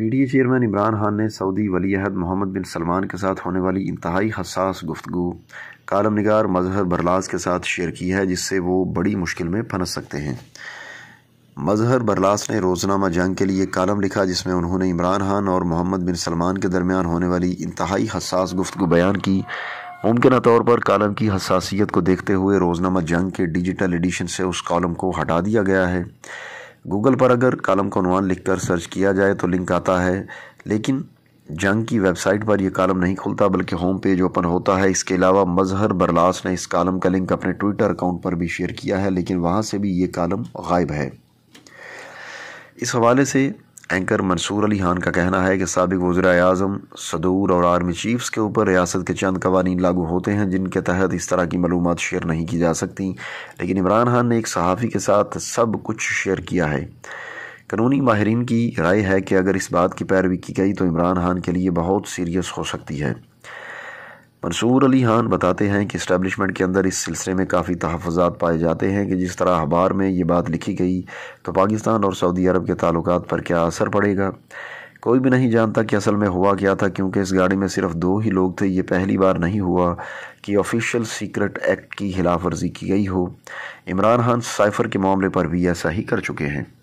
PDA chairman Imran Khan ने Saudi वली अहद मोहम्मद बिन सलमान के साथ होने वाली इंतहाई हसास गुफ्तु कालम नगार मजहर बरलाज के साथ शेयर की है जिससे वो बड़ी मुश्किल में फंस सकते हैं मजहर बरलास ने रोज़नामा जंग के लिए कालम लिखा जिसमें उन्होंने इमरान खान और मोहम्मद बिन सलमान के दरमियान होने वाली इंतहाई हसास गुफ्तु बयान की मुमकिन तौर पर कालम की हसासीत को देखते हुए रोज़नामा जंग के डिजिटल एडिशन से उस कॉलम को हटा दिया गया है गूगल पर अगर कालम का अनुमान लिखकर सर्च किया जाए तो लिंक आता है लेकिन जंग की वेबसाइट पर यह कॉलम नहीं खुलता बल्कि होम पेज ओपन होता है इसके अलावा मजहर बरलास ने इस कॉलम का लिंक अपने ट्विटर अकाउंट पर भी शेयर किया है लेकिन वहाँ से भी ये कॉलम गायब है इस हवाले से एंकर मंसूर अली खान का कहना है कि सबक वजर अजम सदूर और आर्मी चीफ्स के ऊपर रियासत के चंद कवानी लागू होते हैं जिनके तहत इस तरह की मलूमत शेयर नहीं की जा सकती लेकिन इमरान खान ने एक सहाफ़ी के साथ सब कुछ शेयर किया है कानूनी माहरीन की राय है कि अगर इस बात की पैरवी की गई तो इमरान खान के लिए बहुत सीरियस हो सकती है मंसूर अली खान बताते हैं कि इस्टबलिशमेंट के अंदर इस सिलसिले में काफ़ी तहफ़ात पाए जाते हैं कि जिस तरह अखबार में ये बात लिखी गई तो पाकिस्तान और सऊदी अरब के ताल्लुक पर क्या असर पड़ेगा कोई भी नहीं जानता कि असल में हुआ क्या था क्योंकि इस गाड़ी में सिर्फ दो ही लोग थे ये पहली बार नहीं हुआ कि ऑफिशियल सीक्रेट एक्ट की खिलाफ वर्जी की गई हो इमरान खान साइफर के मामले पर भी ऐसा ही कर चुके हैं